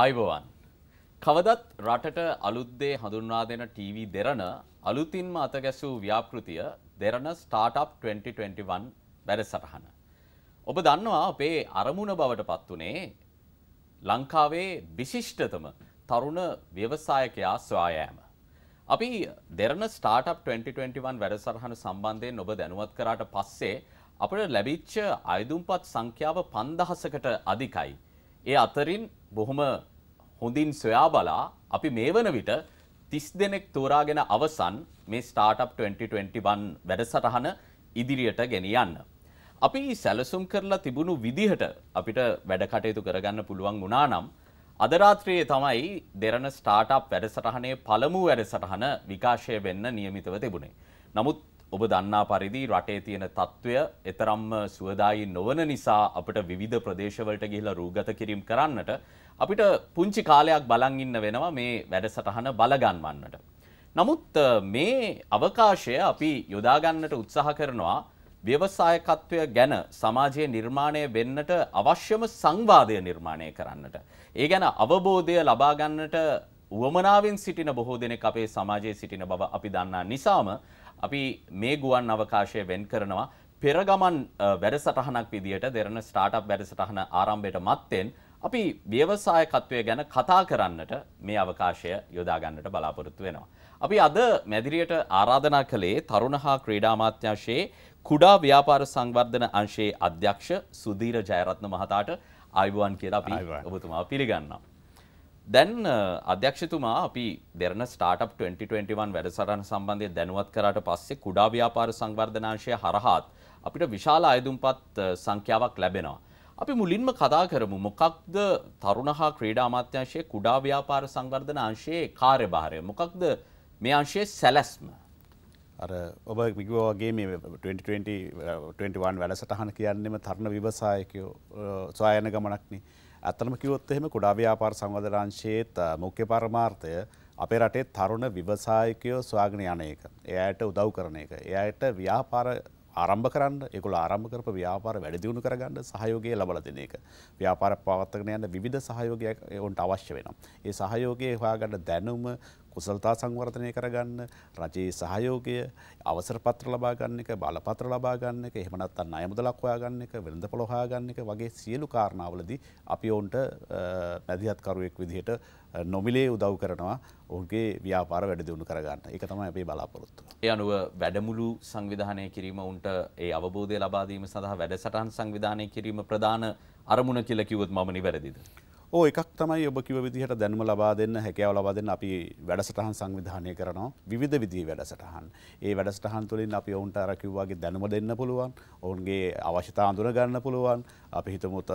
අයිබවන් කවදත් රටට අලුත්දේ හඳුන්වා දෙන ටීවී දෙරණ අලුතින්ම අතගැසූ ව්‍යාපෘතිය දෙරණ ස්ටාටප් 2021 වැඩසටහන. ඔබ දන්නවා අපේ අරමුණ බවට පත්වනේ ලංකාවේ විශිෂ්ටතම තරුණ ව්‍යවසායකයා ස්වායෑම. අපි දෙරණ ස්ටාටප් 2021 වැඩසටහන සම්බන්ධයෙන් ඔබ දැනුවත් කරාට පස්සේ අපට ලැබිච්ච අයදුම්පත් සංඛ්‍යාව පන්දහසකට අධිකයි. ඒ අතරින් බොහොම හොඳින් සොයා බලා අපි මේ වන විට තිස් දෙනෙක් තෝරාගෙන අවසන් මේ ස්ටාර්ටප් 2021 වැඩසටහන ඉදිරියට ගෙනියන්න. අපි සැලසුම් කරලා තිබුණු විදිහට අපිට වැඩ කටයුතු කරගන්න පුළුවන් වුණා නම් අදරාත්‍රයේ තමයි දෙරණ ස්ටාර්ටප් වැඩසටහනේ පළමු වැඩසටහන විකාශය වෙන්න නියමිතව තිබුණේ. නමුත් ඔබ දන්නා පරිදි රටේ තියෙන තත්ත්වය එතරම්ම සුවදායි නොවන නිසා අපට විවිධ ප්‍රදේශවලට ගිහිලා රූගත කිරීම කරන්නට අපිට පුංචි කාලයක් බලන් ඉන්න වෙනවා මේ වැඩසටහන බලගන්වන්නට. නමුත් මේ අවකාශය අපි යොදා ගන්නට උත්සාහ කරනවා ව්‍යවසායකත්වය ගැන සමාජයේ නිර්මාණය වෙන්නට අවශ්‍යම සංවාදය නිර්මාණය කරන්නට. ඒ ගැන අවබෝධය ලබා ගන්නට වුවමනාවෙන් සිටින බොහෝ දෙනෙක් අපේ සමාජයේ සිටින බව අපි දන්නා නිසාම අපි මේ ගුවන් අවකාශය වෙන් කරනවා පෙරගමන් වැඩසටහනක් විදිහට දෙරන ස්ටාර්ට් වැඩසටහන ආරම්භයට මත්තෙන් අපි ව්‍යවසායකත්වය ගැන කතා කරන්නට මේ අවකාශය යොදාගන්නට බලාපොරොත්තු වෙනවා. අපි අද මැදිරියට ආරාධනා කළේ තරුණ හා ක්‍රීඩාමාත්‍යංශයේ කුඩා ව්‍යාපාර සංවර්ධන අංශයේ අධ්‍යක්ෂ සුදීර ජයරත්න මහතාට ආයුබෝවන් කියලා අපි ඔබතුමා පිළිගන්නවා. දැන් අධ්‍යක්ෂතුමා අපි දෙරන ස්ටාර්ට් 2021 වැඩසටහන සම්බන්ධයෙන් දැනුවත් කරාට පස්සේ කුඩා ව්‍යාපාර සංවර්ධනාංශය හරහාත් අපිට විශාල අයදුම්පත් සංඛ්‍යාවක් ලැබෙනවා. අපි මුලින්ම කතා කරමු මොකක්ද තරුණ හා ක්‍රීඩා අමාත්‍යාංශයේ කුඩා ව්‍යාපාර සංවර්ධන අංශයේ කාර්යභාරය. මොකක්ද මේ අංශයේ සැලැස්ම? අර ඔබ කිව්වා වගේ මේ 2020 21 වැඩසටහන කියන්නේම තරුණ ව්‍යවසායකයෝ සොයා යන ගමනක්නේ. ඇත්තම කිවොත් එහෙම කුඩා ව්‍යාපාර සංවධරංශයේත් මුඛ්‍ය පරමාර්ථය අපේ රටේ තරුණ විවසායකයෝ ස්වාගෙන යන එක. එයායට උදව් කරන එක. එයායට ව්‍යාපාර ආරම්භ කරන්න ඒගොල්ලෝ ආරම්භ කරපු ව්‍යාපාර වැඩි දියුණු කරගන්න සහයෝගය ලබා දෙන එක. ව්‍යාපාර පවත්වාගෙන යන විවිධ සහයෝගයක් ඔවුන්ට අවශ්‍ය වෙනවා. ඒ සහයෝගය හොයාගන්න දැනුම කුසලතා සංවර්ධනය කරගන්න රජයේ සහයෝගය අවසර පත්‍ර ලබා ගන්න එක බලපත්‍ර ලබා ගන්න එක එහෙම නැත්නම් ණය මුදලක් හොයා ගන්න එක වෙළඳ පොළ හොයා ගන්න එක වගේ සියලු කාරණාවලදී අපි ඔවුන්ට මැදිහත්කරුවෙක් විදිහට නොමිලේ උදව් කරනවා ඔවුන්ගේ ව්‍යාපාර වැඩ දියුණු කරගන්න. ඒක තමයි අපි බලාපොරොත්තු. ඒ අනුව වැඩමුළු සංවිධානය කිරීම උන්ට ඒ අවබෝධය ලබා දීම සඳහා වැඩසටහන් සංවිධානය කිරීම ප්‍රධාන අරමුණ කියලා කිව්වොත් මම නිවැරදිද? ඕ එකක් තමයි ඔබ කිව විදිහට දැනුම ලබා දෙන්න හැකැව ලබා දෙන්න අපි වැඩසටහන් සංවිධානය කරනවා විධ විදිී වැඩසටහන් ඒ වැඩසටහන් තුළින් අපි ඔවුන්ට අරකිව්වාගේ දැනුම දෙන්න පුළුවන් ඔවුන්ගේ අවශ්‍යතා අඳුන ගන්න පුළුවන් අපි හිතමුත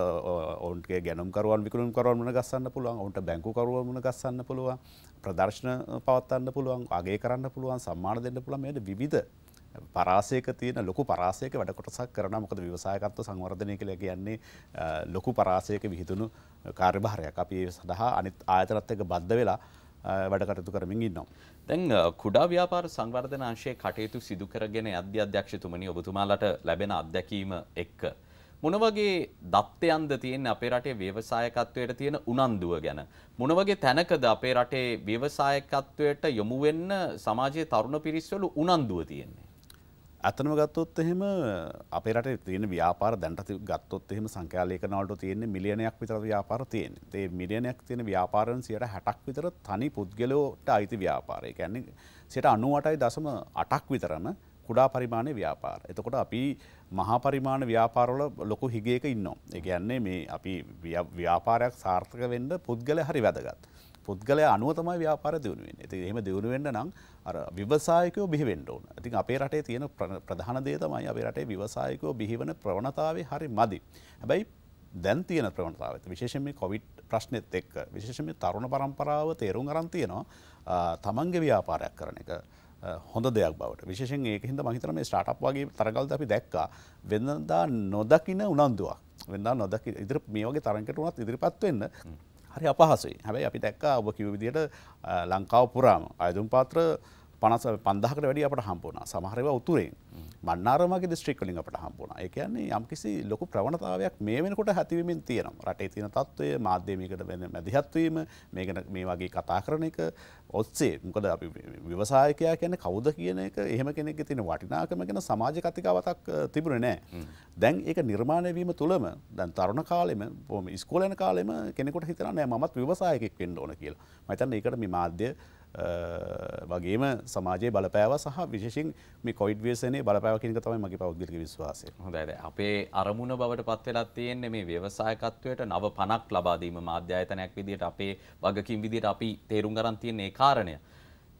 ඔවන්ගේ ගැනුම්කරුවන් විකුණම් කරවන්න ගස්සන්න පුළුවන් ඔවන්ට බැංකුකරුවමන ගස්සන්න පුළුවන් ප්‍රදර්ශන පවත්වන්න පුළුවන් අගේ කරන්න පුළුවන් සම්මාන දෙන්න පුළුවන් මෙයට විධ පරාසයක තියෙන ලොකු පරාසයක වැඩ කොටසක් කරන මොකද විවසායකත්ව සංවර්ධනය කළ කියන්නේ ලොකු පරාසයක විහිතුුණු කාර්භාරයක් අපි සඳහා අනිත් ආයතරත් එක බද්ධ වෙලා වැඩකටතු කරමින් ඉන්නවා. දැන් කුඩා ව්‍යාපාර සංවර්ධන අංශයේ කටයුතු සිදු කරගෙන අධ්‍ය අධ්‍යක්ෂතුමනි ඔබතුමාලට ලැබෙන අත්දැකීම එක්ක මොන වගේ දත්තයන්ද තියෙන්නේ අපේ රටේ ව්‍යවසායකත්වයට තියෙන උනන්දුව ගැන මොන වගේ තැනකද අපේ රටේ ව්‍යවසායකත්වයට යොමු වෙන්න සමාජයේ තරුණ පිරිස්වල උනන්දුව තියෙන්නේ ඇතනම ගත්තොත් එහෙම අපේට තියෙන ව්‍යාපාර දැන්ට ගත්තොත් එහෙම සංකයාලයකනවට තියෙන මිලියනයක් විතර ව්‍යාපාර තියෙන් ඒ මිලියනයක් තියෙන ව්‍යාපාරන් සියට හැටක් විතර තනි පුද්ගලෝට අයිති ව්‍යාපාරය කැන්නේ සියට අනුවටයි දසම අටක් විතරම කුඩා පරිමාණය ව්‍යාපාර. එතකොට අපි මහාපරිමාණ ව්‍යාපාරවල ලොකු හිගේක ඉන්නවා. ඒ කියන්නේ මේ අපි ව්‍යාපාරයක් සාර්ථක වෙන්න පුද්ගල හරි වැදගත්. පුද්ගලය අනුව තමයි ව්‍යාපාර දියුණුවෙන් ඇති එහෙම දියුණුවෙන්ට නම් අර විවසායකෝ බිහිවෙන්ඩ ඕන ඉතින් අපේ රටේ තියෙන ප්‍රධානදේ තමයි අපේ රටේ විවසායකෝ බිහිවන ප්‍රවණතාවේ හරි මදි හැබැයි දැන් තියෙන ප්‍රවණතාවත් විශේෂම කොවිට් ප්‍රශ්නෙත් එක්ක විශේෂම තරුණ පරම්පරාව තේරුම් අරන්තියනවා තමන්ගේ ව්‍යාපාරයක් කරන එක හොඳ දෙයක් බවට විශේෂෙන් ඒක හිද මහිතරම ස්ටාට් වගේ තරගල් අපි දැක්කා වෙන්නදා නොදකින උනන්දුවක් වෙන්න නොදකි ඉදිරි මේ වගේ තරන්කට වනත් ඉදිරිපත් වෙන්න හරි අපහසුයි හැබැයි අපි දැක්කා ඔබ කිව්ව විදිහට ලංකාව පුරාම ආයුධ පාත්‍ර පනස පන්දහකට වැඩි අපට හම්පුුණ සමහරව උතුරේ මන්නාරමගේ දිස්ත්‍රික්කලින් අපට හම්පුුණ එකන්නේ යම්කිසි ලොකු ප්‍රවණතාවයක් මේ වෙනකොට හැතිවීමින් තියෙනම් රටේ තින තත්වය මාධ්‍යමිකට වෙන මැදිහත්වීම මේකන මේ වගේ කතා කරන එක ඔත්සේ මොකද අපි විවසායකයා කියන කවුද කියන එක එහෙම කෙනෙක් තින වටිනාකම ගැන සමාජ කතිකාවතක් තිබුණ නෑ දැන් ඒ නිර්මාණයවීම තුළම දැන් තරුණ කාලෙම පොම ස්කෝලන කාලෙම කෙනෙකොට හිතරන්නේ මත් විවසායකෙක් වෙන්න ඕන කියලා මතන් ඒකට මේ මාධ්‍ය වගේම සමාජයේ බලපෑව සහ විශේෂින් මේ කොයිඩ් වේසනේ බලපෑවකිනක තමයි මගේ පෞද්ගලික විශ්වාසය. හොඳයි. අපේ අරමුණ බවට පත් වෙලා තියෙන්නේ මේ ව්‍යවසායකත්වයට නව පණක් ලබා දීම මාධ්‍ය ආයතනයක් විදිහට අපේ වගකීම් විදිහට අපි තේරුම් ගන්න තියෙන ඒ කාරණය.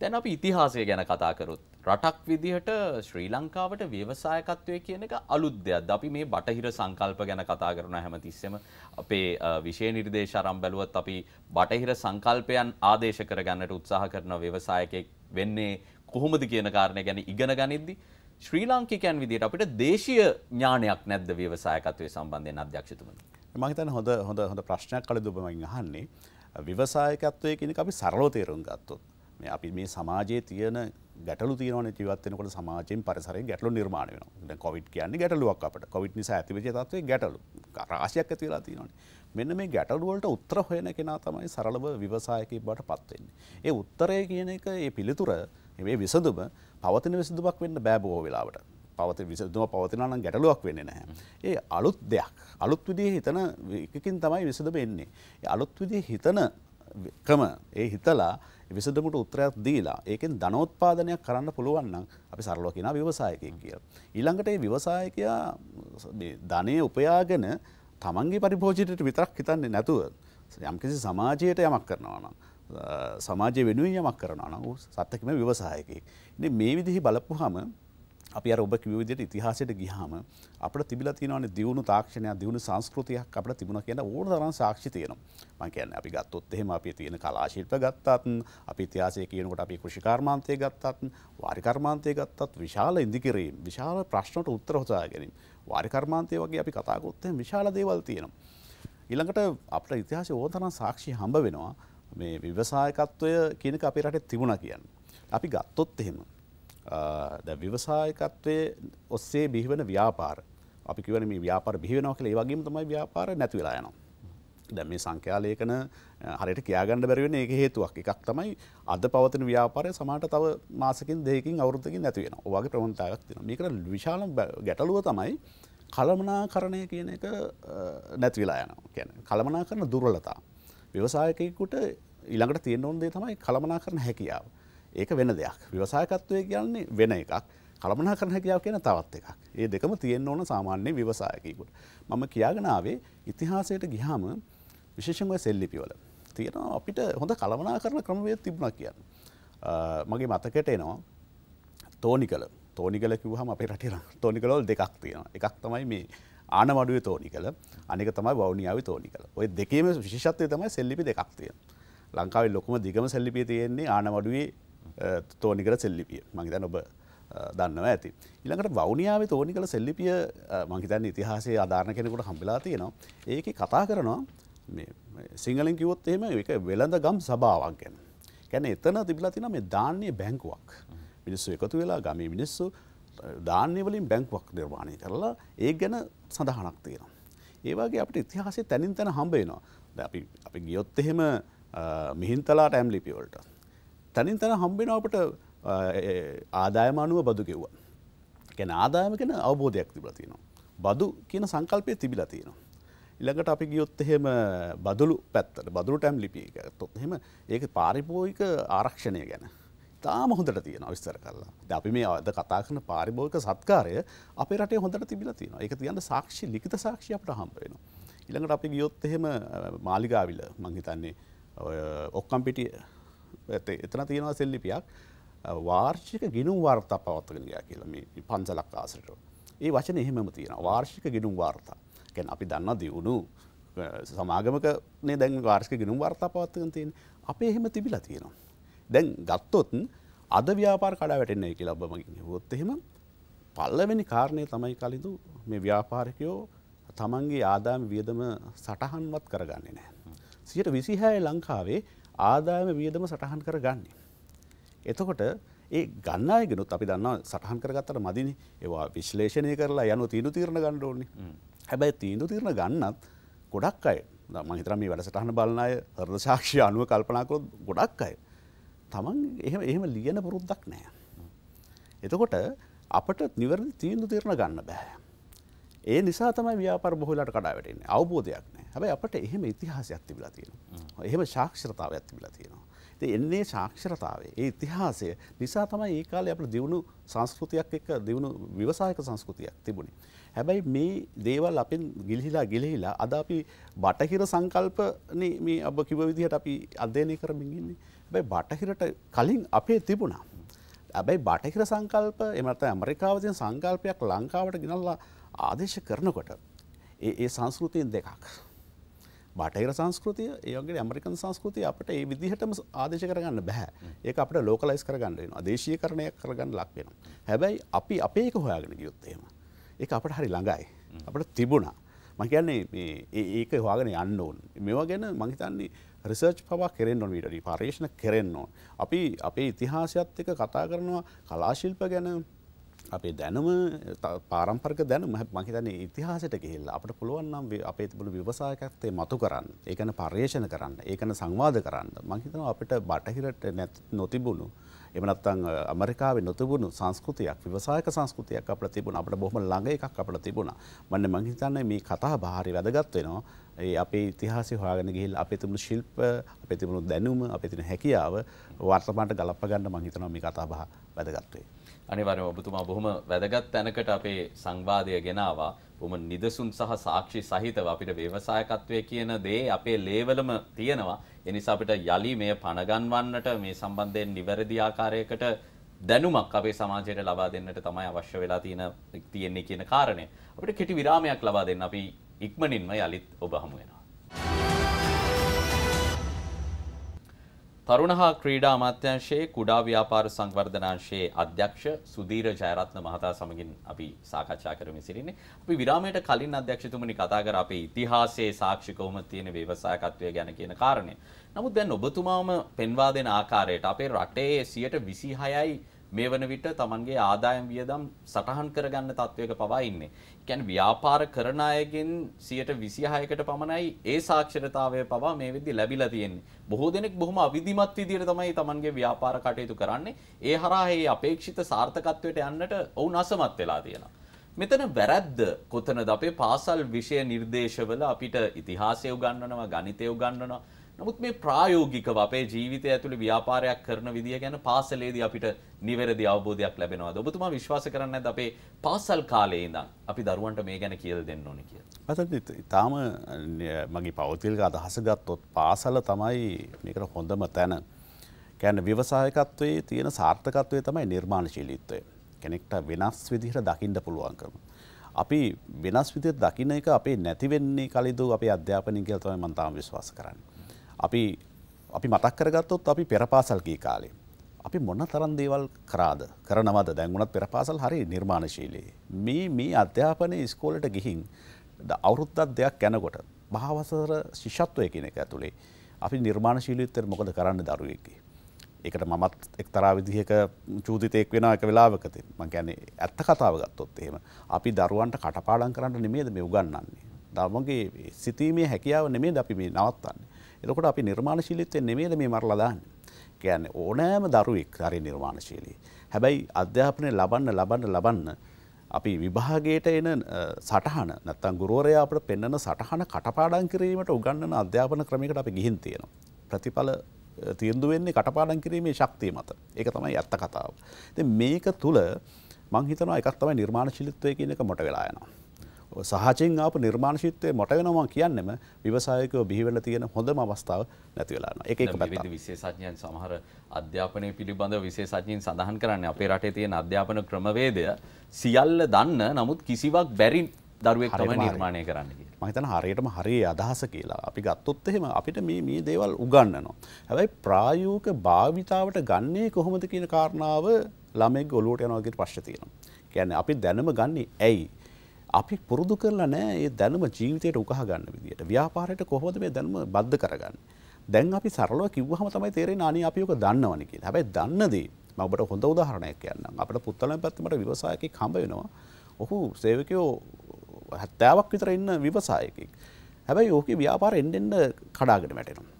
දැන් අපි ඉතිහාසය ගැන කතා කරොත් රටක් විදිහට ශ්‍රී ලංකාවට ව්‍යවසායකත්වය කියන එක අලුත් දෙයක්. අපි මේ බටහිර සංකල්ප ගැන කතා කරන හැමතිස්සෙම අපේ විෂය නිර්දේශ අරන් බැලුවත් අපි බටහිර සංකල්පයන් ආදේශ කරගන්නට උත්සාහ කරන ව්‍යවසායකයෙක් වෙන්නේ කොහොමද කියන කාරණය ගැන ඉගෙන ගනිද්දි ශ්‍රී ලාංකිකයන් විදිහට අපිට දේශීය ඥානයක් නැද්ද ව්‍යවසායකත්වයේ සම්බන්ධයෙන් අධ්‍යක්ෂතුමනි? මම හිතන්නේ හොඳ හොඳ හොඳ ප්‍රශ්නයක් කලින් ඔබ මගෙන් අහන්නේ. ව්‍යවසායකත්වය කියන එක අපි සරලව තේරුම් ගත්තොත් අපි මේ සමාජයේ තියන ගැටලු තියන ජීවත්වනකොට සමාජයෙන් පරිසරය ගැටලු නිර්මාණ වෙන කොවිට් කියන්නේ ගැටලුවක් අපට කොවිට් නිසා ඇතිවච තත්වේ ගැටලු රාශයක් ඇති වෙලා තියෙනවානේ මෙන්න මේ ගැටලුවලට උත්තර හොයන කෙනා තමයි සරලව විවසායකයෙක් බවට පත් වෙන්නේ. ඒ උත්තරය කියන එක ඒ පිළිතුර මේ විසඳුම පවතින විසඳුමක් වෙන්න බෑ බොහෝ වෙලාවට. පවතින විසඳුම පවතිනවා නම් ගැටලුවක් වෙන්නේ නැහැ. ඒ අලුත් දෙයක් අලුත් විදිහේ හිතන එකකින් තමයි විසඳුම එන්නේ. ඒ අලුත් විදිහේ හිතන කම ඒ හිතලා විසඳමට උත්තරයක් දීලා ඒකෙන් ධනෝත්පාදනයක් කරන්න පුළුවන්නම් අපි සරලව කියන විවසායකෙන් කිය. ඊළඟට ඒ විවසායකයා ධනය උපයාගෙන තමන්ගේ පරිභෝජිතයට විතරක් හිතන්නේ නැතුව යම්කිසි සමාජයට යමක් කරනවා නම් සමාජය වෙනුවෙන් යමක් කරනවා නම් සත්තකම විවසායකෙක්. මේ විදිහි බලපු හම අපි අර ඔබ කිව්ව විදිහට ඉතිහාසයට ගියාම අපිට තිබිලා තියෙනවානේ දියුණු තාක්ෂණයක් දියුණු සංස්කෘතියක් අපිට තිබුණා කියන ඕන තරම් සාක්ෂි තියෙනවා. මම කියන්නේ අපි ගත්තොත් එහෙම අපි තියෙන කලා ශිල්ප ගත්තත්, අපි ඉතිහාසය කියනකොට අපි කෘෂිකර්මාන්තය ගත්තත්, වාරිකර්මාන්තය ගත්තත් විශාල ඉඳිකිරීම්, විශාල ප්‍රශ්නට උත්තර හොයා ගැනීම. වාරිකර්මාන්තය වගේ අපි කතා කරොත් එහෙම විශාල දේවල් තියෙනවා. ඊළඟට අපිට ඉතිහාසයේ ඕන තරම් සාක්ෂි හම්බ වෙනවා. මේ ව්‍යවසායකත්වය කියනක අපේ රටේ තිබුණා කියන්නේ. අපි ගත්තොත් එහෙම ද ව්‍යවසායකත්වය ඔස්සේ බිහිවන ව්‍යාපාර අපි කිවන මේ ව්‍යාපාර බිහිවෙනවා කළ ඒවගේම තමයි ව්‍යාපාර නැතිවෙලා යනවා. දැ මේ සංඛ්‍යාලයකන හරියට කියයාගන්න බැරිවෙන ඒ හේතුවක් එකක් තමයි අද පවතන ව්‍යාපාරය සමට තව මාසකින් දෙකින් අවුරුතකින් නැතිවෙන වගේ ප්‍රවන්තාවක් තින මේකර විශාල ගැටලුව තමයි කළමනා කරණය කියන එක නැතිවෙලා යන කියන කළමනා කරන දුර්වලතා. ව්‍යවසායකයකුට ඉළඟට තියෙන්වන්දේ තමයි කළමනා කරන හැකියාව. ඒක වෙන දෙයක් විවසායකත්වය කියන්නේ වෙන එකක් කළමනා කරන හැකියාව කියන තවත් එකක්. ඒ දෙකම තියෙන්න ඕන සාමාන්‍ය විවසායකයෙකුට. මම කියාගෙන ආවේ ඉතිහාසයට ගියාම විශේෂයෙන්ම සෙල්ලිපිවල තියෙනවා අපිට හොඳ කළමනා කරන ක්‍රමවේද තිබුණා කියන්නේ. මගේ මතකයට එනවා තෝනිකල තෝනිකල කිව්වහම අපේ රටේ තෝනිකලවල දෙකක් තියෙනවා. එකක් තමයි මේ ආනවඩුවේ තෝනිකල, අනික තමයි වවුනියාවේ තෝනිකල. ওই දෙකේම විශේෂත්වය තමයි සෙල්ලිපි දෙකක් තියෙනවා. ලංකාවේ ලොකුම දිගම සෙල්ලිපිය තියෙන්නේ ආනවඩුවේ තෝනි කර සෙල්ලිපිය මහිතන් ඔබ දන්නව ඇති. ඉළඟට වෞනියාව තෝනි කළ සෙල්ලිපිය මහිතන් ඉතිහාසේ ආධාරණ කෙනෙකුට හම්බිලා තියෙනවා ඒක කතා කරනවා සිංහලින් කිවොත් එහෙම එක වෙළඳ ගම් සභාවක් ගැන. කැන එතන තිබිලා තින මේ ධාන්‍ය බැංකුවක් මිනිස්සු එකතු වෙලා ගමී මිනිස්සු ධාන්‍යවලින් බැංකුවක් නිර්මාණය කරලා ඒ ගැන සඳහනක් තියෙනවා. ඒවාගේ අපට ඉතිහාසේ තැනින් තැන හම්බේනවා. අපි අපි ගියොත් එහෙම මිහින්තලාට ඇම්ලිපිවලට තනින් තන හම්බෙන අපට ආදායම අනුව බදු කිව්වා. ගැන ආදායම කෙන අවබෝධයක් තිබලා තියෙනවා. බදු කියන සංකල්පය තිබිලා තියෙනවා. ඉළඟට අපි ගියොත් එහෙම බදුලු පැත්තට බදුලු ටැම් ලිපිය ගත්තොත් එහෙම ඒක පාරිභෝයික ආරක්ෂණය ගැන තාම හොඳට තියෙන විස්තර කරලා. අපි මේ අද කතා කරන පාරිභෝයික සත්කාරය අපේ රටේ හොඳට තිබිලා තියෙනවා. ඒක තියන්න සාක්ෂි ලිඛිත සාක්ෂි අපිට හම්බ වෙනවා. ඊළඟට අපි ගියොත් එහෙම මාලිගාවිල මං හිතන්නේ ඔය ඔක්කම්පිටිය එතන තියෙනවා සෙල්ලිපියක් වාර්ෂික ගිනුම් වාර්තා පවත්වගෙන ගියා කියලා මේ පන්සලක් ආසරට. ඒ වචන එහෙමම තියෙනවා වාර්ෂික ගිනුම් වාර්තා. කියන්නේ අපි දන්නා දියුණු සමාගමකනේ දැන් වාර්ෂික ගිනුම් වාර්තා පවත්වගෙන තියෙන. අපේ එහෙම තිබිලා තියෙනවා. දැන් ගත්තොත් අද ව්‍යාපාර කඩා වැටෙන්නේ කියලා ඔබ මගෙන් හෙවොත් එහෙම පල්ලවෙනි කාරණය තමයි කලින්දු මේ ව්‍යාපාරිකයෝ තමන්ගේ ආදාම වියදම සටහන්වත් කරගන්නේ නැහැ. සියට විසිහය ලංකාවේ ආදායම වියදම සටහන් කර ගන්න. එතකොට ඒ ගන්නයගෙනුත් අපි දන්න සටහන් කරගත්තට මදින ඒවා විශ්ලේෂණය කරලා යනු තීනු තීරණ ගණ්ඩ ඕනි හැබැයි තීන්දු තීරණ ගන්නත් ගොඩක් අය මහිතරම වැඩසටහන බලන්නය හරද ශක්ෂය අනුව කල්පනාකොත් ගොඩක් අය තමන් එහෙම එහෙම ලියන පුරුද්දක් නෑ. එතකොට අපට නිවැරදි තීන්දු තීරණ ගන්න බෑ. ඒ නිසා තමයි ව්‍යාපාර බොහලට කඩාවැටන්නේ අවබෝධයක් නෑ හැබයි අපට එහෙම ඉතිහාසයක් තිබිලා තියෙනවා එහෙම ශාක්ෂරතාවයක් තිබිලා තියෙනවා ඉතින් එන්නේ ශාක්ෂරතාවේ ඒ ඉතිහාසය නිසා තමයි ඒ කාලේ අපිට දියුණු සංස්කෘතියක් එක්ක දියුණු ව්‍යවසායක සංස්කෘතියක් තිබුණේ හැබැයි මේ දේවල් අපෙන් ගිලිහිලා ගිලිහිලා අද අපි බටහිර සංකල්පනේ මේ ඔබ කිව්ව විදිහට අපි අධ්‍යයනය කරමින් ඉන්නේ හැබැයි බටහිරට කලින් අපේ තිබුණා හැබැයි බටහිර සංකල්ප එමත් ඇමරිකාව තියෙන සංකල්පයක් ලංකාවට ගෙනල්ලා ආදේශ කරනකොට ඒ සංස්කෘතියෙන් දෙකක්. බටහිර සංස්කෘතිය ඒගේ ඇමරිකන් සංස්කෘතිය අපට ඒ විදිහටම ආදේශ කරගන්න බැහැ ඒක අපට ලෝකලයිස් කරගන්නන්න දේශය කරණය කරගන්න ලක්වෙන. හැබැයි අපි අපේක හොයාගෙන ගියොත්තේම. ඒ අපට හරි ළඟයි. අපට තිබුණා. මකයන්නේ ඒක හවාගෙන යන්න ඕන් මෙවා ගැන මහිතන්නේ රිසර්ච් පවා කරෙන් ඔොන් විටඩි පර්ේෂණ කරෙන්න්නවා. අපි අපේ ඉතිහාසයත් එක කතා කරනවා කලාශිල්ප ගැන අපේ දැනම පාරම්පරක දැනම මහිතන ඉතිහාසට ගෙහිල් අපට පුළුවන්නම් අපේ තිබුණු විවසායකත්තේ මතු කරන්න ඒකන පර්යේෂණ කරන්න ඒකන සංවාද කරන්න මංහිතන අපිට බටහිරට නැත් නොතිබුණු එමනත්තං අමරිකාව නොතිබුණු සංස්කෘතියක් විවසායක සංස්කෘතියක් අපට තිබුණ අපට බොහම ළඟ එකක් අපට තිබුණා මන්න මංහිතන්න මේ කතා භාරි වැදගත්වෙනවා ඒ අපේ ඉතිහාසය හොයාගෙන ගිහිල්ලා අපේ තිබුණු ශිල්ප අපේ තිබුණු දැනුම අපේ තියෙන හැකියාව වර්තමානට ගලප ගන්න මම හිතනවා මේ කතාබහ වැදගත් වෙයි අනිවාර්යයෙන්ම ඔබතුමා බොහොම වැදගත් තැනකට අපේ සංවාදය ගෙනාවා. බොහොම නිදසුන් සහ සාක්ෂි සහිතව අපිට ව්‍යවසායකත්වයේ කියන දේ අපේ ලේවලම තියෙනවා. ඒ නිසා අපිට යලි මෙය පණගන්වන්නට මේ සම්බන්ධයෙන් නිවැරදි ආකාරයකට දැනුමක් අපේ සමාජයට ලබා දෙන්නට තමයි අවශ්‍ය වෙලා තියෙන තියෙන්නේ කියන කාරණය. අපිට කෙටි විරාමයක් ලබා දෙන්න අපි ඉක්මනින්ම යලිත් ඔබ හමු වෙනවා. තරුණ හා ක්‍රීඩා අමාත්‍යංශයේ කුඩා ව්‍යාපාර සංවර්ධනාංශයේ අධ්‍යක්ෂ සුදීර ජයරත්න මහතා සමගින් අපි සාකච්ඡා කරමින් සිටින්නේ. අපි විරාමයට කලින් අධ්‍යක්ෂතුමනි කතා කර අපේ ඉතිහාසයේ සාක්ෂි කොහොමද තියෙන ව්‍යවසායකත්වය ගැන කියන කාරණය. නමුත් දැන් ඔබතුමාම පෙන්වා දෙන ආකාරයට අපේ රටේ 126යි මේ වන විට තමන්ගේ ආදායම් වියදම් සටහන් කරගන්න තත්වයක පවා ඉන්නේ. කියන්නේ ව්‍යාපාර කරන අයගෙන් 126කට පමණයි ඒ සාක්ෂරතාවය පවා මේ වෙද්දි ලැබිලා තියෙන්නේ. බොහෝ දෙනෙක් බොහොම අවිධිමත් විදියට තමයි තමන්ගේ ව්‍යාපාර කටයුතු කරන්නේ. ඒ හරහා මේ අපේක්ෂිත සාර්ථකත්වයට යන්නට ඔවුන් අසමත් වෙලා තියෙනවා. මෙතන වැරද්ද කොතනද අපේ පාසල් විෂය නිර්දේශවල අපිට ඉතිහාසය උගන්වනවා ගණිතය උගන්වනවා නමුත් මේ ප්‍රායෝගිකව අපේ ජීවිතය ඇතුළේ ව්‍යාපාරයක් කරන විදිය ගැන පාසලේදී අපිට නිවැරදි අවබෝධයක් ලැබෙනවද? ඔබතුමා විශ්වාස කරන්නේ නැද්ද අපේ පාසල් කාලේ ඉඳන් අපි දරුවන්ට මේ ගැන කියලා දෙන්න ඕනේ කියලා? අතට තාම මගේ පෞද්ගලික අදහස ගත්තොත් පාසල තමයි මේකට හොඳම තැන. කියන්නේ ව්‍යවසායකත්වයේ තියෙන සාර්ථකත්වය තමයි නිර්මාණශීලීත්වය. කෙනෙක්ට වෙනස් විදිහට දකින්න පුළුවන්කම. අපි වෙනස් විදිහට දකින්න එක අපේ නැති වෙන්නේ කලින් දු අපේ අධ්‍යාපනය කියලා තමයි මම තාම විශ්වාස කරන්නේ. අපි අපි මතක් කරගත්තොත් අපි පෙරපාසල් ගිය කාලේ. අපි මොන තරම් දේවල් කරාද කරනවද දැන් උනත් පෙරපාසල් හරි නිර්මාණශීලී. මේ මේ අධ්‍යාපනය ඉස්කෝලට ගිහින් අවුරුද්දක් දෙයක් යනකොට භාවසර ශිෂ්‍යත්වය කියන එක ඇතුලේ අපි නිර්මාණශීලීත්වයට මොකද කරන්න දරුවෙක්ගේ. ඒකට මමත් එක්තරා විදිහක චූතිතයෙක් වෙන එක වෙලාවකති මං කියන්නේ ඇත්ත කතාව ගත්තොත් එහෙම අපි දරුවන්ට කටපාඩම් කරන්න නෙමෙයිද මේ උගන්වන්නේ. දරුවන්ගේ සිතීමේ හැකියාව නෙමෙයිද අපි මේ නවත්තන්නේ. එතකොට අපි නිර්මාණශීලීත්වයෙන් නෙමෙයිද මේ මරලා දාන්නේ කියන්නේ ඕනෑම දරුවෙක් හරි නිර්මාණශීලී හැබැයි අධ්‍යාපනය ලබන්න ලබන්න ලබන්න අපි විභාගයට එන සටහන නැත්තම් ගුරුවරයා අපට පෙන්වන සටහන කටපාඩම් කිරීමට උගන්වන අධ්‍යාපන ක්‍රමයකට අපි ගිහින් තියෙනවා ප්‍රතිඵල තීන්දුව වෙන්නේ කටපාඩම් කිරීමේ ශක්තිය මත. ඒක තමයි ඇත්ත කතාව. ඉතින් මේක තුල මං හිතනවා එකක් තමයි නිර්මාණශීලීත්වය කියන එක මොට වෙලා යනවා. සහජෙන් ආපු නිර්මාණශීත්වය මට වෙනවා කියන්නෙම විවසායකව බිහිවෙල තියෙන හොඳම අවස්ථාව නැතිවෙලාන එක පැ විශේෂඥයන් සමහර අධ්‍යාපනය පිළිබඳ විශේෂඥයෙන් සඳහන් කරන්න අපේ රටේ තියෙන අධ්‍යාපන ක්‍රමවේදය සියල්ල දන්න නමුත් කිසිවක් බැරි දරුවෙක්ම නිර්මාණය කරන්න මහිතන හරියටම හරි අදහස කියලා අපි ගත්තොත් එහෙම අපිට මේ මේ දේවල් උගන්නනවා. හැබැයි ප්‍රායෝක භාවිතාවට ගන්නේ කොහොමද කියන කාරණාව ළමෙක් ගොලුවට යනවාගේ ප්‍රශ්න තියෙනවා. කියන්නේ අපි දැනම ගන්නේ ඇයි අපි පුරුදු කරලා නෑ ඒ දැනුම ජීවිතයට උකහ ගන්න විදිට ව්‍යාපාරයට කොහොද මේ දැනුම බද්ධ කරගන්න. දැන් අපි සරලව කිව්වහම තමයි තේරෙන අනි අපියෝක දන්නවන කියලා හැබැයි දන්නදී මබට හොඳ උදාහරණයක් කියන්න අපට පුත්තලම පැත්තමට විවසායකි කම්බවෙනවා ඔහු සේවකයෝ හැත්තෑවක් විතර ඉන්න විවසායකෙක්. හැබැයි ඕක ව්‍යාපාර එන්ඩෙන්ඩ කඩාගෙන වැටෙනවා.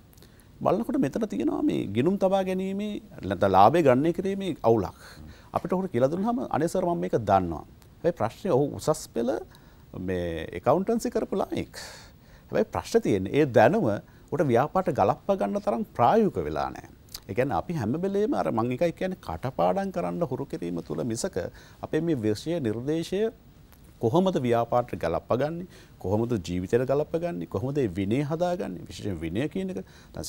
බලන්නකොට මෙතන තියෙනවා මේ ගිනුම් තබා ගැනීමේ ලද ලාබේ ගන්නේ කිරීමේ අවුලක්. අපිට හොට කියලදුන් හම අනිසරම මේක දන්නවා. ඇයි ප්‍රශ්නය ඔහු උසස් පෙළ මේ එකවුන්ටන්සි කරපු ළමෙක් හැබයි ප්‍රශ්න තියෙන් ඒ දැනුම ට ව්‍යාපාට ගලප්ප ගන්න තරම් ප්‍රායුක වෙලා නෑ එකැන අපි හැමබෙලේම අර මං එකයි කියන කටපාඩන් කරන්න හුරු කිරීම තුළ මිසක අපේ මේ විශෂය නිර්දේශය කොහොමද ව්‍යාපාට ගලපගන්නේ කොහොමද ජීවිතයට ගලපගන්නේ කොහොමද විනේ හදාගන්නේ විශෂෙන් විනය කියනක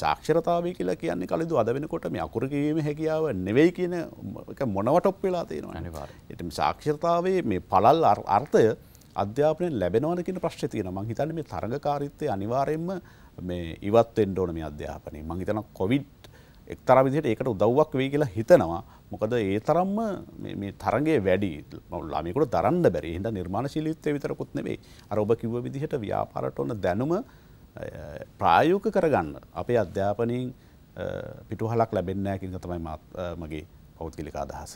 සාක්ෂරතාවය කියලා කියන්නේ කලදු අද වෙනකොට මේ අකුරකිවීම හැකියාව නෙවෙයි කියන මොනවටොප් වෙලා තියෙනවා අනිවා එටම සාක්ෂරතාවේ මේ පලල් අර්ථය අධ්‍යාපනය ලැබෙනවනකින් ප්‍රශ්ය තියෙන මං හිතන මේ තරඟකාරිත්තය අනිවාරයෙන්ම මේ ඉවත්ෙන් ඕන මේ අධ්‍යාපනය මං හිතන කොවිට් එක්තරා විදිහට ඒකට උදව්වක් වෙයි කියලා හිතනවා. මොකද ඒ තරම්ම මේ තරගයේ වැඩි ළමයෙකුට දරන්න බැරි. හින්දා නිර්මාණශීලීත්වය විතරකුත් නෙවෙයි. අර ඔබ කිව්ව විදිහට ව්‍යාපාරට ඕන දැනුම ප්‍රායෝගික කරගන්න අපේ අධ්‍යාපනයෙන් පිටුහලක් ලැබෙන්නේ නැහැ කියන එක තමයි මගේ පෞද්ගලික අදහස.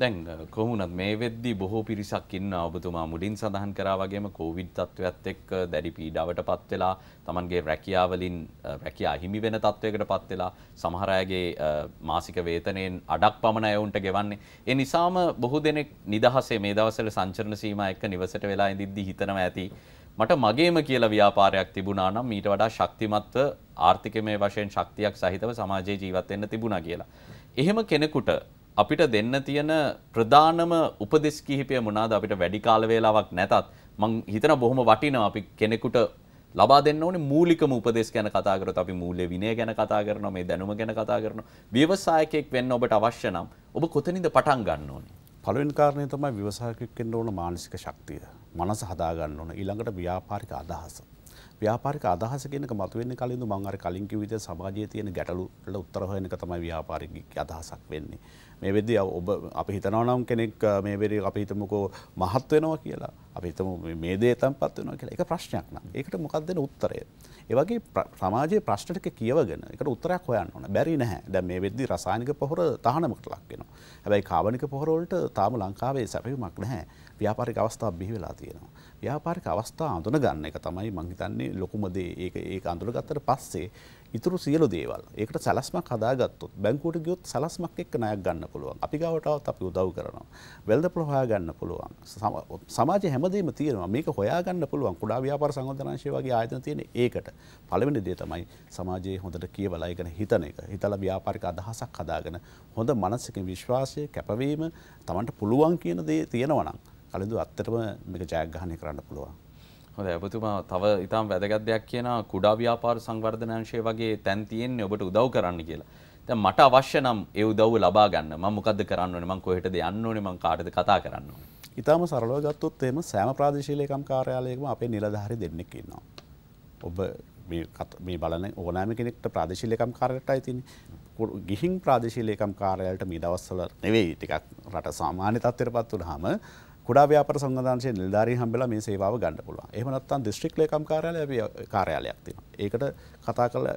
දැන් කොහොමුණත් මේ වෙද්දී බොහෝ පිරිසක් ඉන්නවා ඔබතුමා මුලින් සඳහන් කරා වගේම කොවිඩ් තත්ත්වයත් එක්ක දැඩි පීඩාවට පත් වෙලා Tamanගේ රැකියාවලින් රැකියා හිමි වෙන තත්ත්වයකට පත් වෙලා සමහර අයගේ මාසික වේතනයෙන් අඩක් පමණ ඇවුන්ට ගෙවන්නේ ඒ නිසාම බොහෝ දෙනෙක් නිදහසේ මේ දවස්වල සංචරණ සීමා එක්ක නිවසට වෙලා ඉඳිද්දි හිතනවා ඇති මට මගේම කියලා ව්‍යාපාරයක් තිබුණා නම් ඊට වඩා ශක්තිමත්ව ආර්ථිකමය වශයෙන් ශක්තියක් සහිතව සමාජයේ ජීවත් වෙන්න තිබුණා කියලා. එහෙම කෙනෙකුට අපිට දෙන්න තියෙන ප්‍රධානම උපදෙස් කිහිපය මොනවාද අපිට වැඩි කාල වේලාවක් නැතත් මං හිතන බොහොම වටිනවා අපි කෙනෙකුට ලබා දෙන්න ඕනේ මූලිකම උපදෙස් ගැන කතා කරොත් අපි මූල්‍ය විනය ගැන කතා කරනවා මේ දැනුම ගැන කතා කරනවා ව්‍යවසායකයෙක් වෙන්න ඔබට අවශ්‍ය නම් ඔබ කොතනින්ද පටන් ගන්න ඕනේ පළවෙනි කාරණය තමයි ව්‍යවසායකයෙක් වෙන්න ඕන මානසික ශක්තිය මනස හදා ගන්න ඕන ඊළඟට ව්‍යාපාරික අදහස ව්‍යාපාරික අදහස කියනක මතුවෙන්න කලින්ද මං අර කලින් කිව්ව විදිහට සමාජයේ තියෙන ගැටලු වල උත්තර හොයන එක තමයි ව්‍යාපාරික අදහසක් වෙන්නේ මේ වෙද්දි ඔබ අපි හිතනවනම් කෙනෙක් මේ වෙරි අපි හිතමුකෝ මහත් වෙනවා කියලා අපි හිතමු මේ දේ තැන්පත් වෙනවා කියලා එක ප්‍රශ්නයක් නම් ඒකට මොකක්ද දෙන උත්තරය ඒ වගේ සමාජයේ ප්‍රශ්න ටික කියවගෙන ඒකට උත්තරයක් හොයන්න ඕන බැරි නැහැ දැන් මේ වෙද්දි රසායනික පොහොර තහනමකට ලක් වෙනවා හැබැයි කාබනික පොහොර වලට තාම ලංකාවේ සැපයුමක් නැහැ ව්‍යාපාරික අවස්ථා බිහි වෙලා තියෙනවා ව්‍යාපාරික අවස්ථා අඳුන ගන්න එක තමයි මං හිතන්නේ ලොකුම දේ ඒක ඒක අඳුනගත්තට පස්සේ ඉතුරු සියලු දේවල් ඒකට සැලස්මක් හදාගත්තොත් බැංකුවට ගියොත් සැලස්මක් එක්ක ණයක් ගන්න පුළුවන්. අපි ගාවටවත් අපි උදව් කරනවා. වෙළඳපොළ හොයාගන්න පුළුවන්. සමාජයේ හැමදේම තියෙනවා. මේක හොයාගන්න පුළුවන්. කුඩා ව්‍යාපාර සංවර්ධනාංශය වගේ ආයතන තියෙන ඒකට. පළවෙනි දේ තමයි සමාජයේ හොඳට කියවලා ඒකන හිතන එක. හිතලා ව්‍යාපාරික අදහසක් හදාගෙන හොඳ මනසකින් විශ්වාසය, කැපවීම, Tamanට පුළුවන් කියන දේ තියෙනවා නම් කලින්දු අත්තටම මේක ජයග්‍රහණය කරන්න පුළුවන්. හොඳ ඇබතුමා තව ඉතාම් වැදගත් දෙයක් කියන කුඩා ව්‍යාපාර සංවර්ධනංශය වගේ තැන් තියෙන්නේ ඔබට උදව් කරන්න කියලා. දැන් මට අවශ්‍ය නම් ඒ උදව් ලබා ගන්න මම මොකද්ද කරන්න ඕනේ මම කොහෙටද යන්න ඕනේ මම කාටද කතා කරන්න ඕනේ. ඉතාම සරලව ගත්තොත් එහෙම සෑම ප්‍රාදේශීය ලේකම් කාර්යාලයකම අපේ නිලධාරි දෙන්නෙක් ඉන්නවා. ඔබ මේ බලන ඕනෑම කෙනෙක්ට ප්‍රාදේශීලකම් කාරයට අයිතින් ගිහින් ප්‍රාදේශීලකම් කාරයාලට මේ දවස්වල නෙවෙයි ටිකක් රට සාමාන්‍ය තත්ත්වයට පත් වුනහම කුඩා ව්‍යාපර සංගධාංශයේ නිලධාරීන් හම්බෙලා මේ සේවාව ගන්න පුළුවන්. එහෙම නැත්නම් දිස්ත්‍රික් ලේකම් කාර්යාලය අපි කාර්යාලයක් තියෙනවා. ඒකට කතා කරලා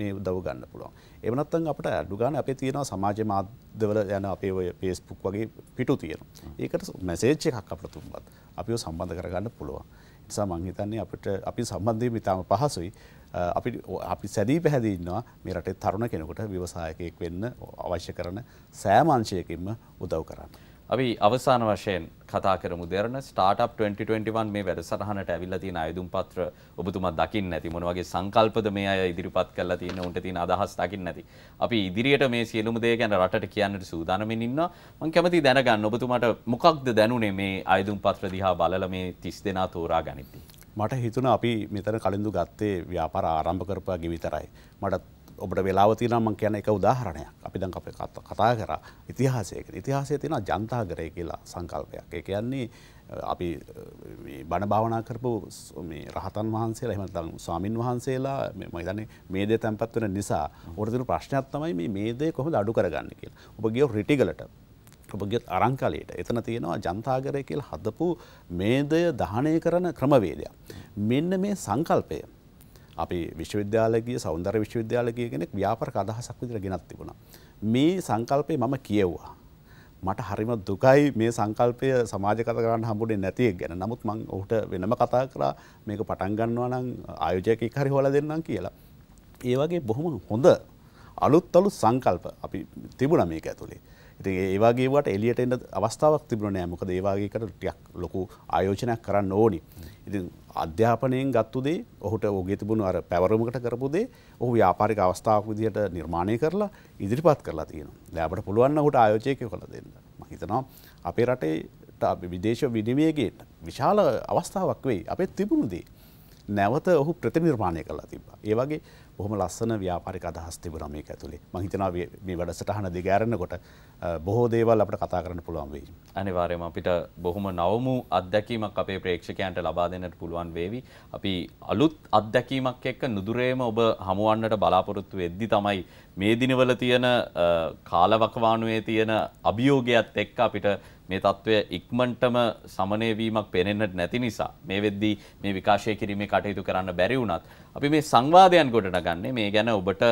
මේ උදව් ගන්න පුළුවන්. එහෙම නැත්නම් අපිට අඩු ගන්න අපේ තියෙනවා සමාජ මාධ්‍යවල යන අපේ ඔය Facebook වගේ පිටු තියෙනවා. ඒකට මැසේජ් එකක් අපිට දුන්නත් අපිව සම්බන්ධ කරගන්න පුළුවන්. ඒ නිසා මම හිතන්නේ අපිට අපි සම්බන්ධයෙන් ඉතාම පහසුයි. අපි අපි සැදී පැහැදී ඉන්නවා මේ රටේ තරුණ කෙනෙකුට ව්‍යවසායකයෙක් වෙන්න අවශ්‍ය කරන සෑම අංශයකින්ම උදව් කරන්න. අපි අවසාන වශයෙන් කතා කරමු දෙරණ ස්ටාර්ට්අප් 2021 මේ වැඩසටහනට ඇවිල්ලා තියෙන අයදුම් පත්‍ර ඔබතුමා දකින්න නැති මොන වගේ සංකල්පද මේ අය ඉදිරිපත් කරලා තියෙන උන්ට තියෙන අදහස් දකින්න නැති. අපි ඉදිරියට මේ සියලුම දේ ගැන රටට කියන්නට සූදානමින් ඉන්නවා. මම කැමතියි දැනගන්න ඔබතුමාට මොකක්ද දැනුනේ මේ අයදුම් පත්‍ර දිහා බලලා මේ 30 දෙනා තෝරා ගනිද්දී. මට හිතුණා අපි මෙතන කලින්දු ගත්තේ ව්‍යාපාර ආරම්භ කරපුවාගේ විතරයි. මට ඔබට වෙලාව තියෙනවා මම කියන එක උදාහරණයක්. අපි දැන් අපේ කතා කරා ඉතිහාසයක. ඉතිහාසයේ තියෙනවා ජනතාගරය කියලා සංකල්පයක්. ඒ කියන්නේ අපි බණ භාවනා කරපු මේ රහතන් වහන්සේලා එහෙම නැත්නම් ස්වාමින් වහන්සේලා මම හිතන්නේ මේ දේ තැම්පත් වෙන නිසා උඩ තියෙන ප්‍රශ්නයක් තමයි මේ මේ දේ කොහොමද අඩු කරගන්නේ කියලා. ඔබ ගියෝ රිටිගලට ඔබගේ අරංකලයට එතන තියෙනවා ජනතාගරය කියලා හදපු මේදය දහනය කරන ක්‍රමවේදයක්. මෙන්න මේ සංකල්පය අපි විශ්වවිද්‍යාලගේ සෞන්දර විශ්වවිද්‍යාලගේ කෙනෙක් ව්‍යාපරක අදහසක් විදිර ගෙනත් තිබුණ. මේ සංකල්පය මම කියව්වා. මට හරිම දුකයි මේ සංකල්පය සමාජකත කරන්න හම්බුඩේ නැතිය ගැන නමුත් මං ඔහුට වෙනම කතා කරා මේක පටන්ගන්නවා නම් ආයෝජයක හරි හොල දෙන්නම් කියලා. ඒවගේ බොහොම හොඳ අලුත් අලු සංකල්ප අපි තිබුණ මේක ඇතුළේ. ඉතින් ඒවාගේවට එලියට එන්න අවස්ථාවක් තිබුණ නෑ මොකද ඒවාගේකට ටියක් ලොකු ආයෝජනයක් කරන්න ඕනි. ඉතින් අධ්‍යාපනයෙන් ගත්තුදේ ඔහුට ඔගේ තිබුණු අර පැවරමකට කරපුදේ ඔහු ව්‍යාපාරික අවස්ථාවක් විදිහට නිර්මාණය කරලා ඉදිරිපත් කරලා තියෙනවා. දැන් පුළුවන් ඔහුට ආයෝජකයෝ කරලා දෙන්න. මම හිතනවා අපේ රටේට අපි විදේශ විනිමයගේ විශාල අවස්ථාවක් වෙයි. අපේ තිබුණු දේ නැවත ඔහු ප්‍රතිනිර්මාණය කරලා තිබ්බා. ඒ වගේ බොහොම ලස්සන ව්‍යාපාරික අදහස් තිබුණා මේක ඇතුලේ. මම හිතනවා මේ වැඩසටහන දිග ඇරෙනකොට බොහෝ දේවල් අපිට කතා කරන්න පුළුවන් වෙයි. අනිවාර්යයෙන්ම අපිට බොහොම නවමු අත්දැකීමක් අපේ ප්‍රේක්ෂකයන්ට ලබා දෙන්නට පුළුවන් වේවි. අපි අලුත් අත්දැකීමක් එක්ක නුදුරේම ඔබ හමුවන්නට බලාපොරොත්තු වෙද්දි තමයි මේ දිනවල තියෙන කාලවකවානුවේ තියෙන අභියෝගයත් එක්ක අපිට මේ තත්ත්වය ඉක්මන්ටම සමනය වීමක් පේනෙන්නට නැති නිසා මේ වෙද්දී මේ විකාශය කිරීමේ කටයුතු කරන්න බැරි වුණත් අපි මේ සංවාදයන් ගොඩට ගන්නේ මේ ගැන ඔබට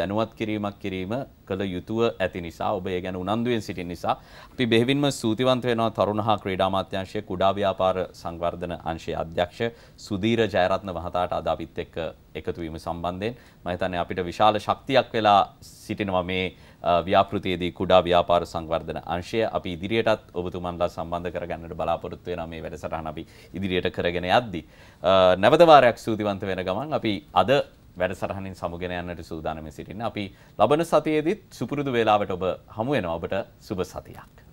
දැනුවත් කිරීමක් කිරීම කළ යුතුව ඇති නිසා ඔබ ඒ ගැන උනන්දුවෙන් සිටින නිසා අපි බෙහෙවින්ම සූතිවන්ත වෙනවා තරුණ හා ක්‍රීඩා අමාත්‍යාංශයේ කුඩා ව්‍යාපාර සංවර්ධන අංශයේ අධ්‍යක්ෂ සුධීර ජයරත්න මහතාට අද අපිත් එක්ක එකතු වීම සම්බන්ධයෙන් මම හිතන්නේ අපිට විශාල ශක්තියක් වෙලා සිටිනවා මේ ව්‍යාපෘතියේදී කුඩා ව්‍යාපාර සංවර්ධන අංශය අපි ඉදිරියටත් ඔබතුමන්ලා සම්බන්ධ කරගන්නට බලාපොරොත්තු වෙනවා මේ වැඩසටහන අපි ඉදිරියට කරගෙන යද්දී. නැවත වාරයක් සූදිවන්ත වෙන ගමන් අපි අද වැඩසටහනින් සමුගෙන යන්නට සූදානම් සිටින්න. අපි ලබන සතියේදීත් සුපුරුදු වේලාවට ඔබ හමු වෙනවා ඔබට සුබ සතියක්.